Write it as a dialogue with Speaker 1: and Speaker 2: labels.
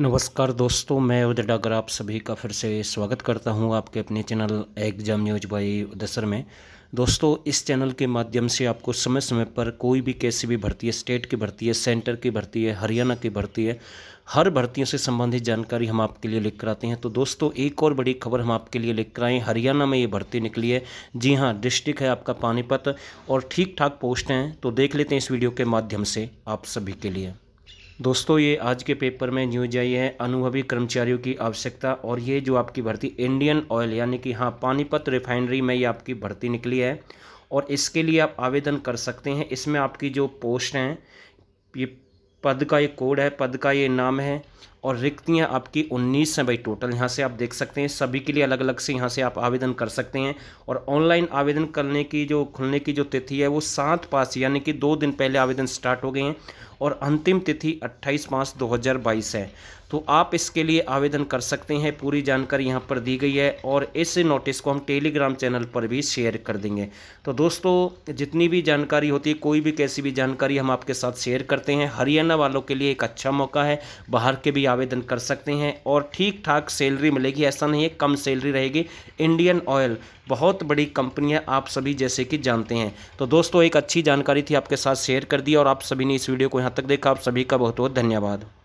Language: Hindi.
Speaker 1: नमस्कार दोस्तों मैं उदय डागर आप सभी का फिर से स्वागत करता हूं आपके अपने चैनल एग्जाम न्यूज बाई उदसर में दोस्तों इस चैनल के माध्यम से आपको समय समय पर कोई भी कैसी भी भर्ती है स्टेट की भर्ती है सेंटर की भर्ती है हरियाणा की भर्ती है हर भर्तियों से संबंधित जानकारी हम आपके लिए लेकर आते हैं तो दोस्तों एक और बड़ी खबर हम आपके लिए लेकर आए हरियाणा में ये भर्ती निकली है जी हाँ डिस्ट्रिक्ट है आपका पानीपत और ठीक ठाक पोस्ट हैं तो देख लेते हैं इस वीडियो के माध्यम से आप सभी के लिए दोस्तों ये आज के पेपर में न्यूज आई है अनुभवी कर्मचारियों की आवश्यकता और ये जो आपकी भर्ती इंडियन ऑयल यानी कि हाँ पानीपत रिफाइनरी में ये आपकी भर्ती निकली है और इसके लिए आप आवेदन कर सकते हैं इसमें आपकी जो पोस्ट हैं ये पद का ये कोड है पद का ये नाम है और रिक्तियाँ आपकी उन्नीस हैं भाई टोटल यहाँ से आप देख सकते हैं सभी के लिए अलग अलग से यहाँ से आप आवेदन कर सकते हैं और ऑनलाइन आवेदन करने की जो खुलने की जो तिथि है वो सात पास यानी कि दो दिन पहले आवेदन स्टार्ट हो गए हैं और अंतिम तिथि अट्ठाईस पाँच दो हज़ार बाईस है तो आप इसके लिए आवेदन कर सकते हैं पूरी जानकारी यहाँ पर दी गई है और इस नोटिस को हम टेलीग्राम चैनल पर भी शेयर कर देंगे तो दोस्तों जितनी भी जानकारी होती है कोई भी कैसी भी जानकारी हम आपके साथ शेयर करते हैं हरियाणा हरियाणा वालों के लिए एक अच्छा मौका है बाहर के भी आवेदन कर सकते हैं और ठीक ठाक सैलरी मिलेगी ऐसा नहीं है कम सैलरी रहेगी इंडियन ऑयल बहुत बड़ी कंपनी है आप सभी जैसे कि जानते हैं तो दोस्तों एक अच्छी जानकारी थी आपके साथ शेयर कर दी और आप सभी ने इस वीडियो को यहाँ तक देखा आप सभी का बहुत बहुत धन्यवाद